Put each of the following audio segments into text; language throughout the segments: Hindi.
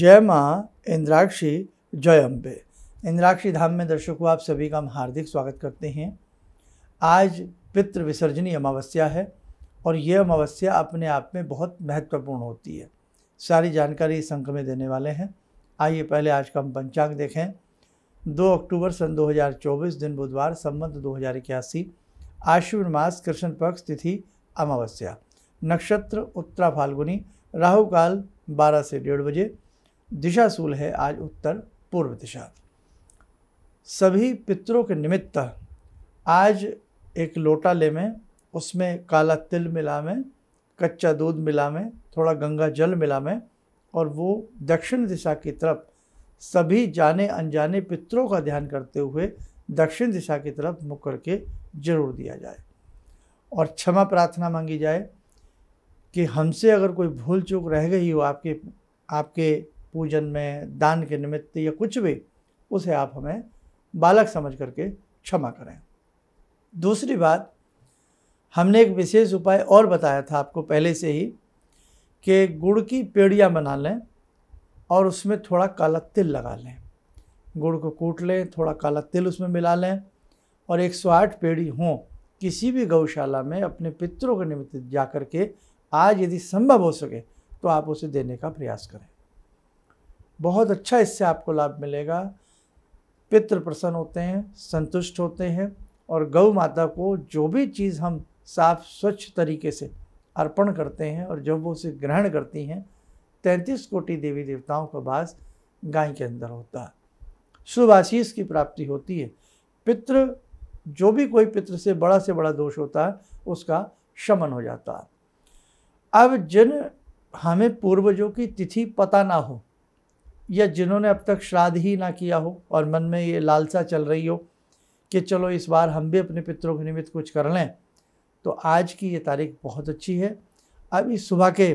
जय माँ इंद्राक्षी जय अम्बे इंद्राक्षी धाम में दर्शकों आप सभी का हम हार्दिक स्वागत करते हैं आज पितृ विसर्जनी अमावस्या है और यह अमावस्या अपने आप में बहुत महत्वपूर्ण होती है सारी जानकारी इस अंक में देने वाले हैं आइए पहले आज का हम पंचांग देखें 2 अक्टूबर सन 2024 दिन बुधवार संबंध दो हज़ार इक्यासी आश्विन मास कृष्ण पक्ष तिथि अमावस्या नक्षत्र उत्तरा फाल्गुनी राहुकाल बारह से डेढ़ बजे दिशा सूल है आज उत्तर पूर्व दिशा सभी पितरों के निमित्त आज एक लोटा ले में उसमें काला तिल मिला में कच्चा दूध मिला में थोड़ा गंगा जल मिला में और वो दक्षिण दिशा की तरफ सभी जाने अनजाने पितरों का ध्यान करते हुए दक्षिण दिशा की तरफ मुख करके जरूर दिया जाए और क्षमा प्रार्थना मांगी जाए कि हमसे अगर कोई भूल चूक रह गई हो आपके आपके पूजन में दान के निमित्त या कुछ भी उसे आप हमें बालक समझ करके क्षमा करें दूसरी बात हमने एक विशेष उपाय और बताया था आपको पहले से ही कि गुड़ की पेड़ियाँ बना लें और उसमें थोड़ा काला तिल लगा लें गुड़ को कूट लें थोड़ा काला तिल उसमें मिला लें और एक सौ आठ पेड़ी हों किसी भी गौशाला में अपने पितरों के निमित्त जा कर के आज यदि संभव हो सके तो आप उसे देने का प्रयास करें बहुत अच्छा इससे आपको लाभ मिलेगा पितृ प्रसन्न होते हैं संतुष्ट होते हैं और गौ माता को जो भी चीज़ हम साफ स्वच्छ तरीके से अर्पण करते हैं और जब वो उसे ग्रहण करती हैं तैंतीस कोटि देवी देवताओं का वास गाय के अंदर होता है शुभ आशीष की प्राप्ति होती है पितृ जो भी कोई पितृ से बड़ा से बड़ा दोष होता है उसका शमन हो जाता है अब जिन हमें पूर्वजों की तिथि पता ना हो या जिन्होंने अब तक श्राद्ध ही ना किया हो और मन में ये लालसा चल रही हो कि चलो इस बार हम भी अपने पितरों के निमित्त कुछ कर लें तो आज की ये तारीख बहुत अच्छी है अभी सुबह के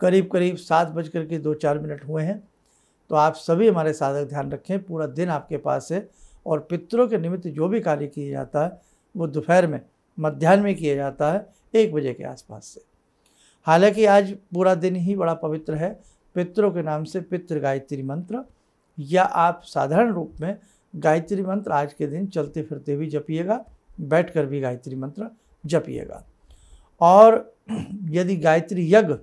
करीब करीब सात बज कर के दो चार मिनट हुए हैं तो आप सभी हमारे साधक ध्यान रखें पूरा दिन आपके पास है और पितरों के निमित्त जो भी कार्य किया जाता है वो दोपहर में मध्यान्ह में किया जाता है एक बजे के आसपास से हालांकि आज पूरा दिन ही बड़ा पवित्र है पितरों के नाम से पितृ गायत्री मंत्र या आप साधारण रूप में गायत्री मंत्र आज के दिन चलते फिरते भी जपिएगा बैठकर भी गायत्री मंत्र जपिएगा और यदि गायत्री यज्ञ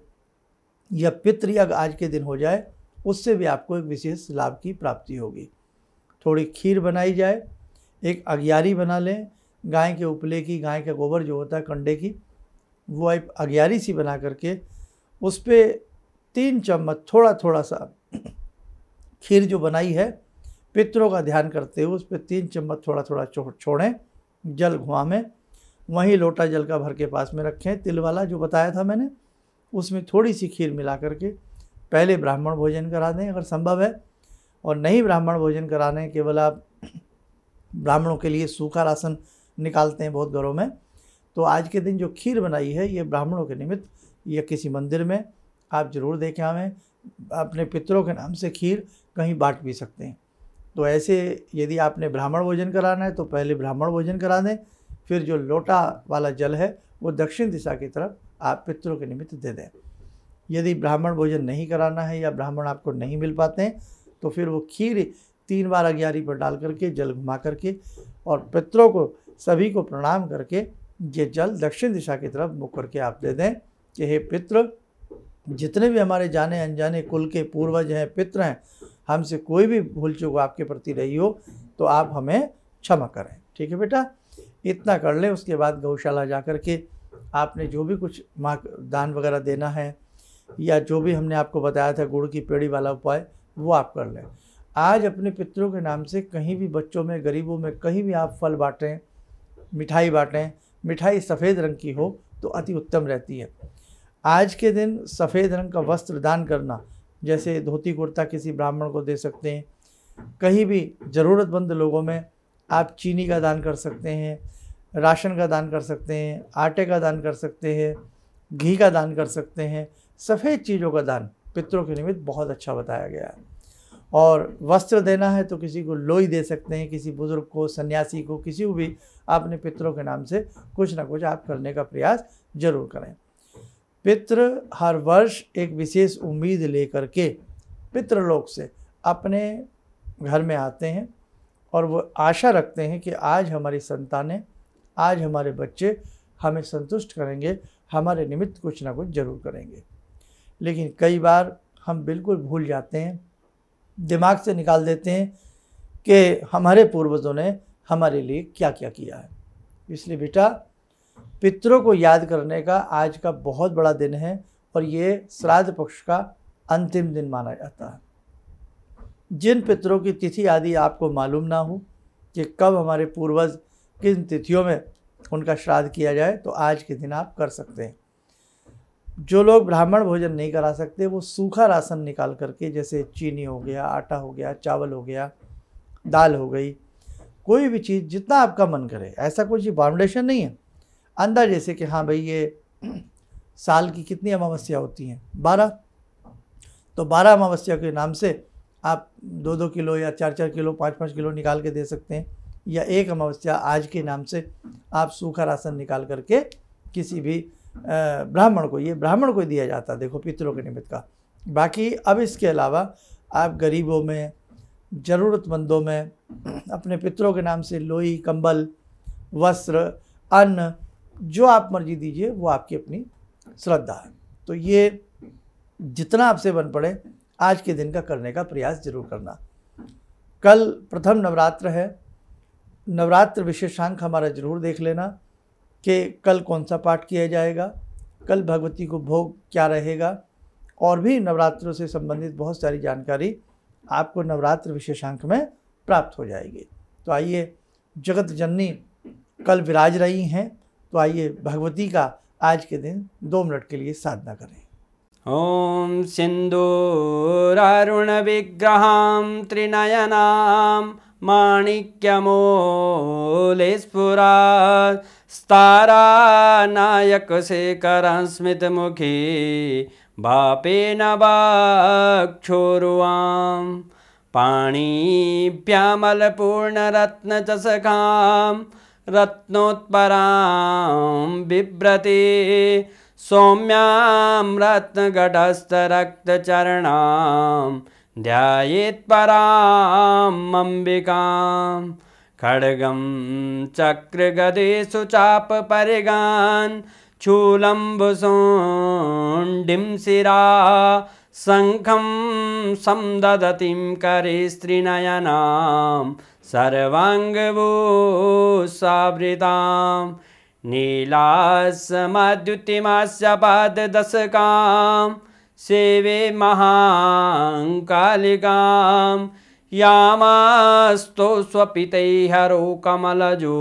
या पितृयज्ञ आज के दिन हो जाए उससे भी आपको एक विशेष लाभ की प्राप्ति होगी थोड़ी खीर बनाई जाए एक अग्यारी बना लें गाय के उपले की गाय का गोबर जो होता है कंडे की वो एक अग्यारी सी बना करके उस पर तीन चम्मच थोड़ा थोड़ा सा खीर जो बनाई है पितरों का ध्यान करते हुए उस पर तीन चम्मच थोड़ा थोड़ा छोड़ें जल घुआ में वहीं लोटा जल का भर के पास में रखें तिल वाला जो बताया था मैंने उसमें थोड़ी सी खीर मिला करके पहले ब्राह्मण भोजन करा दें अगर संभव है और नहीं ब्राह्मण भोजन कराने केवल आप ब्राह्मणों के लिए सूखा राशन निकालते हैं बहुत घरों में तो आज के दिन जो खीर बनाई है ये ब्राह्मणों के निमित्त या किसी मंदिर में आप ज़रूर देखें हमें अपने पितरों के नाम से खीर कहीं बांट भी सकते हैं तो ऐसे यदि आपने ब्राह्मण भोजन कराना है तो पहले ब्राह्मण भोजन करा दें फिर जो लोटा वाला जल है वो दक्षिण दिशा की तरफ आप पितरों के निमित्त दे दें यदि ब्राह्मण भोजन नहीं कराना है या ब्राह्मण आपको नहीं मिल पाते हैं तो फिर वो खीर तीन बार अग्यारी पर डाल करके जल घुमा करके और पितरों को सभी को प्रणाम करके ये जल दक्षिण दिशा की तरफ मुख करके आप दे दें कि हे पितृ जितने भी हमारे जाने अनजाने कुल के पूर्वज हैं पित्र हैं हमसे कोई भी भूल चूक आपके प्रति रही हो तो आप हमें क्षमा करें ठीक है बेटा इतना कर लें उसके बाद गौशाला जा कर के आपने जो भी कुछ माँ दान वगैरह देना है या जो भी हमने आपको बताया था गुड़ की पेड़ी वाला उपाय वो आप कर लें आज अपने पितरों के नाम से कहीं भी बच्चों में गरीबों में कहीं भी आप फल बाँटें मिठाई बाँटें मिठाई सफ़ेद रंग की हो तो अति उत्तम रहती है आज के दिन सफ़ेद रंग का वस्त्र दान करना जैसे धोती कुर्ता किसी ब्राह्मण को दे सकते हैं कहीं भी ज़रूरतमंद लोगों में आप चीनी का दान कर सकते हैं राशन का दान कर सकते हैं आटे का दान कर सकते हैं घी का दान कर सकते हैं सफ़ेद चीज़ों का दान पितरों के निमित्त बहुत अच्छा बताया गया है और वस्त्र देना है तो किसी को लोई दे सकते हैं किसी बुज़ुर्ग को सन्यासी को किसी को भी अपने पितरों के नाम से कुछ ना कुछ आप करने का प्रयास ज़रूर करें पितृ हर वर्ष एक विशेष उम्मीद लेकर के पितृलोक से अपने घर में आते हैं और वो आशा रखते हैं कि आज हमारी संतानें आज हमारे बच्चे हमें संतुष्ट करेंगे हमारे निमित्त कुछ ना कुछ जरूर करेंगे लेकिन कई बार हम बिल्कुल भूल जाते हैं दिमाग से निकाल देते हैं कि हमारे पूर्वजों ने हमारे लिए क्या क्या किया है इसलिए बेटा पितरों को याद करने का आज का बहुत बड़ा दिन है और ये श्राद्ध पक्ष का अंतिम दिन माना जाता है जिन पितरों की तिथि आदि आपको मालूम ना हो कि कब हमारे पूर्वज किन तिथियों में उनका श्राद्ध किया जाए तो आज के दिन आप कर सकते हैं जो लोग ब्राह्मण भोजन नहीं करा सकते वो सूखा राशन निकाल करके जैसे चीनी हो गया आटा हो गया चावल हो गया दाल हो गई कोई भी चीज़ जितना आपका मन करे ऐसा चीज़ फाउंडेशन नहीं है अंदर जैसे कि हाँ भाई ये साल की कितनी अमावस्या होती हैं बारह तो बारह अमावस्या के नाम से आप दो दो किलो या चार चार किलो पाँच पाँच किलो निकाल के दे सकते हैं या एक अमावस्या आज के नाम से आप सूखा राशन निकाल करके किसी भी ब्राह्मण को ये ब्राह्मण को दिया जाता है देखो पितरों के निमित्त का बाकी अब इसके अलावा आप गरीबों में ज़रूरतमंदों में अपने पितरों के नाम से लोई कंबल वस्त्र अन्न जो आप मर्जी दीजिए वो आपकी अपनी श्रद्धा है तो ये जितना आपसे बन पड़े आज के दिन का करने का प्रयास जरूर करना कल प्रथम नवरात्र है नवरात्र विशेषांक हमारा जरूर देख लेना कि कल कौन सा पाठ किया जाएगा कल भगवती को भोग क्या रहेगा और भी नवरात्रों से संबंधित बहुत सारी जानकारी आपको नवरात्र विशेषांक में प्राप्त हो जाएगी तो आइए जगत जननी कल विराज रही हैं तो आइए भगवती का आज के दिन दो मिनट के लिए साधना करें ओम ॐ स्मित मुखी बापे नोरुआम स्तारानायकशेखरं स्मितमुखी पूर्ण रत्न पाणीभ्यामलपूर्णरत्नचषकां रत्नोत्परां बिभ्रती सौम्यां रत्नघटस्थरक्तचरणां ध्यायेत्परां अम्बिकां खड्गं चक्रगदेषु चापपरिगान् चूलम्बुसोण्डिं शिरा शङ्खं संददतिं करे स्त्रीनयनां सर्वाङ्गभूसावृतां नीलासमद्युतिमास्य पददशकां सेवे महाङ्कालिकां यामास्तु स्वपितैहरो कमलजो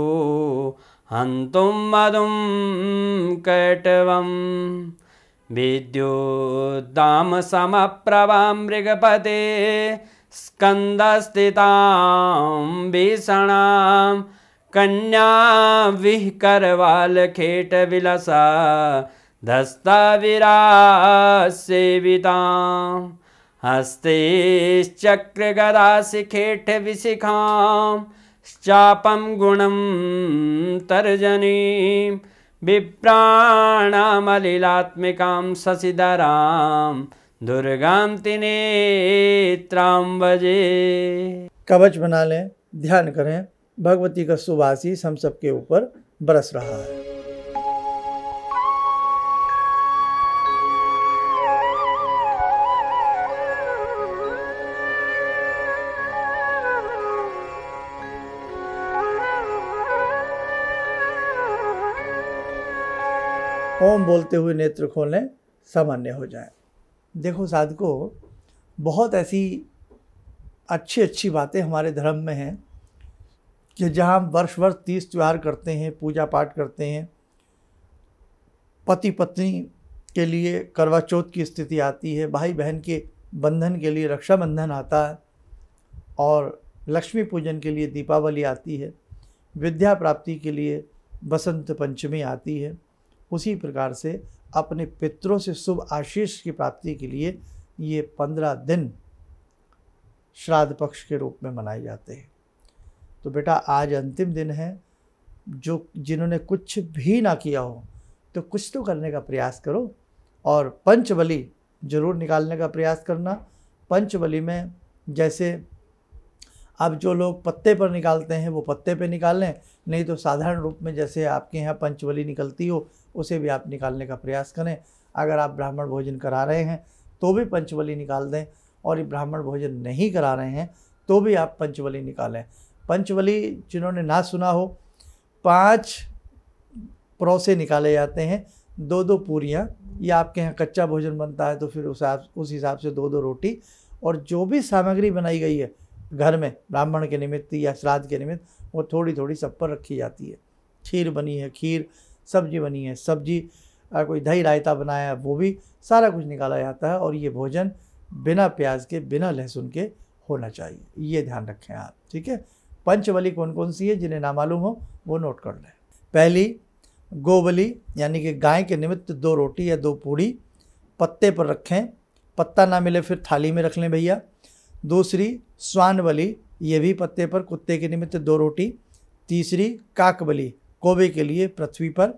हन्तुं मधुं कटवं मृगपते स्कन्दस्थितां भीषणां कन्या विहकरवालखेटविलसा दस्ताविरासेवितां हस्तेश्चक्रगरासिखेटविशिखां चापं गुणं तर्जनीं विप्राणामलिलात्मिकां शशिधरां दुर्गांति नेत्राम्बजे कवच बना लें ध्यान करें भगवती का शुभ आशीष हम सबके ऊपर बरस रहा है ओम बोलते हुए नेत्र खोलें सामान्य हो जाए देखो साधको बहुत ऐसी अच्छी अच्छी बातें हमारे धर्म में हैं कि जहाँ हम वर्ष वर्ष तीस त्यौहार करते हैं पूजा पाठ करते हैं पति पत्नी के लिए करवा चौथ की स्थिति आती है भाई बहन के बंधन के लिए रक्षाबंधन आता है और लक्ष्मी पूजन के लिए दीपावली आती है विद्या प्राप्ति के लिए बसंत पंचमी आती है उसी प्रकार से अपने पितरों से शुभ आशीष की प्राप्ति के लिए ये पंद्रह दिन श्राद्ध पक्ष के रूप में मनाए जाते हैं तो बेटा आज अंतिम दिन है जो जिन्होंने कुछ भी ना किया हो तो कुछ तो करने का प्रयास करो और पंचबली ज़रूर निकालने का प्रयास करना पंचबली में जैसे अब जो लोग पत्ते पर निकालते हैं वो पत्ते पे लें नहीं तो साधारण रूप में जैसे आपके यहाँ पंचवली निकलती हो उसे भी आप निकालने का प्रयास करें अगर आप ब्राह्मण भोजन करा रहे हैं तो भी पंचवली निकाल दें और ये ब्राह्मण भोजन नहीं करा रहे हैं तो भी आप पंचवली निकालें पंचवली जिन्होंने ना सुना हो पाँच परोसे निकाले जाते हैं दो दो पूरियाँ या आपके यहाँ कच्चा भोजन बनता है तो फिर उस उस हिसाब से दो दो रोटी और जो भी सामग्री बनाई गई है घर में ब्राह्मण के निमित्त या श्राद्ध के निमित्त वो थोड़ी थोड़ी सब पर रखी जाती है खीर बनी है खीर सब्जी बनी है सब्जी कोई दही रायता बनाया है वो भी सारा कुछ निकाला जाता है और ये भोजन बिना प्याज के बिना लहसुन के होना चाहिए ये ध्यान रखें आप ठीक है पंचबली कौन कौन सी है जिन्हें ना मालूम हो वो नोट कर लें पहली गोबली यानी कि गाय के निमित्त दो रोटी या दो पूड़ी पत्ते पर रखें पत्ता ना मिले फिर थाली में रख लें भैया दूसरी स्वान बलि ये भी पत्ते पर कुत्ते के निमित्त दो रोटी तीसरी काक बली कोबे के लिए पृथ्वी पर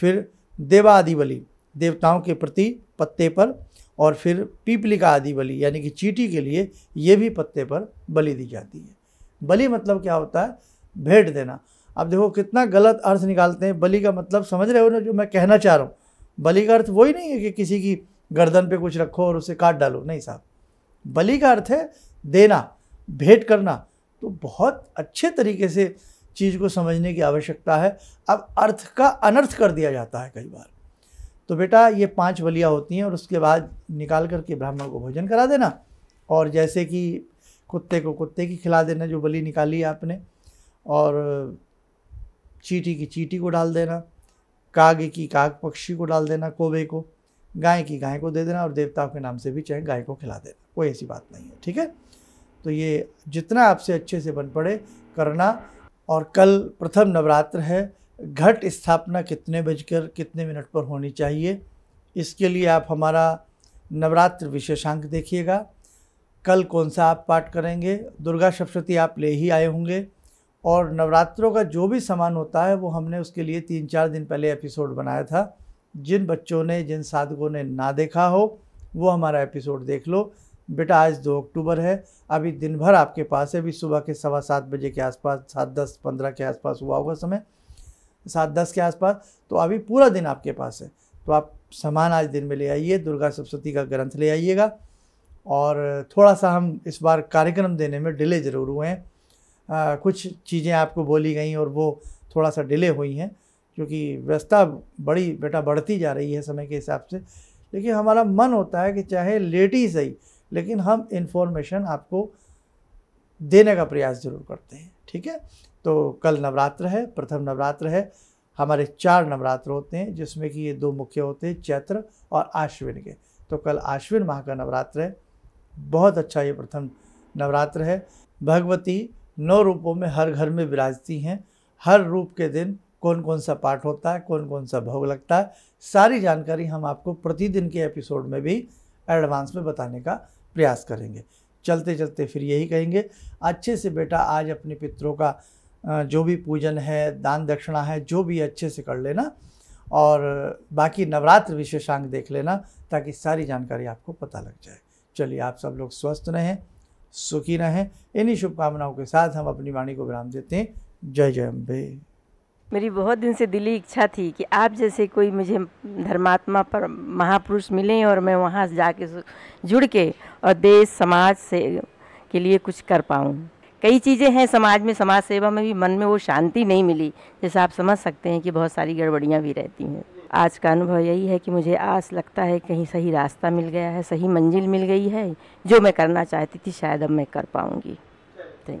फिर देवादि बलि देवताओं के प्रति पत्ते पर और फिर का आदि बलि यानी कि चीटी के लिए ये भी पत्ते पर बलि दी जाती है बलि मतलब क्या होता है भेंट देना अब देखो कितना गलत अर्थ निकालते हैं बलि का मतलब समझ रहे हो ना जो मैं कहना चाह रहा हूँ बलि का अर्थ वही नहीं है कि किसी की गर्दन पे कुछ रखो और उसे काट डालो नहीं साहब बलि का अर्थ है देना भेंट करना तो बहुत अच्छे तरीके से चीज़ को समझने की आवश्यकता है अब अर्थ का अनर्थ कर दिया जाता है कई बार तो बेटा ये पांच बलियाँ होती हैं और उसके बाद निकाल करके ब्राह्मण को भोजन करा देना और जैसे कि कुत्ते को कुत्ते की खिला देना जो बलि निकाली है आपने और चीटी की चीटी को डाल देना काग की काग पक्षी को डाल देना कोबे को गाय की गाय को दे देना और देवताओं के नाम से भी चाहे गाय को खिला देना कोई ऐसी बात नहीं है ठीक है तो ये जितना आपसे अच्छे से बन पड़े करना और कल प्रथम नवरात्र है घट स्थापना कितने बजकर कितने मिनट पर होनी चाहिए इसके लिए आप हमारा नवरात्र विशेषांक देखिएगा कल कौन सा आप पाठ करेंगे दुर्गा सप्तशती आप ले ही आए होंगे और नवरात्रों का जो भी सामान होता है वो हमने उसके लिए तीन चार दिन पहले एपिसोड बनाया था जिन बच्चों ने जिन साधकों ने ना देखा हो वो हमारा एपिसोड देख लो बेटा आज दो अक्टूबर है अभी दिन भर आपके पास है अभी सुबह के सवा सात बजे के आसपास सात दस पंद्रह के आसपास हुआ होगा समय सात दस के आसपास तो अभी पूरा दिन आपके पास है तो आप सामान आज दिन में ले आइए दुर्गा सप्तती का ग्रंथ ले आइएगा और थोड़ा सा हम इस बार कार्यक्रम देने में डिले ज़रूर हुए हैं आ, कुछ चीज़ें आपको बोली गई और वो थोड़ा सा डिले हुई हैं क्योंकि व्यवस्था बड़ी बेटा बढ़ती जा रही है समय के हिसाब से लेकिन हमारा मन होता है कि चाहे लेट ही सही लेकिन हम इन्फॉर्मेशन आपको देने का प्रयास ज़रूर करते हैं ठीक है तो कल नवरात्र है प्रथम नवरात्र है हमारे चार नवरात्र होते हैं जिसमें कि ये दो मुख्य होते हैं चैत्र और आश्विन के तो कल आश्विन माह का नवरात्र है बहुत अच्छा ये प्रथम नवरात्र है भगवती नौ रूपों में हर घर में विराजती हैं हर रूप के दिन कौन कौन सा पाठ होता है कौन कौन सा भोग लगता है सारी जानकारी हम आपको प्रतिदिन के एपिसोड में भी एडवांस में बताने का प्रयास करेंगे चलते चलते फिर यही कहेंगे अच्छे से बेटा आज अपने पितरों का जो भी पूजन है दान दक्षिणा है जो भी अच्छे से कर लेना और बाकी नवरात्र विशेषांक देख लेना ताकि सारी जानकारी आपको पता लग जाए चलिए आप सब लोग स्वस्थ रहें सुखी रहें इन्हीं शुभकामनाओं के साथ हम अपनी वाणी को विराम देते हैं जय जय अम्बे मेरी बहुत दिन से दिली इच्छा थी कि आप जैसे कोई मुझे धर्मात्मा पर महापुरुष मिलें और मैं वहाँ जाके जुड़ के और देश समाज से के लिए कुछ कर पाऊँ कई चीज़ें हैं समाज में समाज सेवा में भी मन में वो शांति नहीं मिली जैसे आप समझ सकते हैं कि बहुत सारी गड़बड़ियाँ भी रहती हैं आज का अनुभव यही है कि मुझे आस लगता है कहीं सही रास्ता मिल गया है सही मंजिल मिल गई है जो मैं करना चाहती थी शायद अब मैं कर पाऊँगी थैंक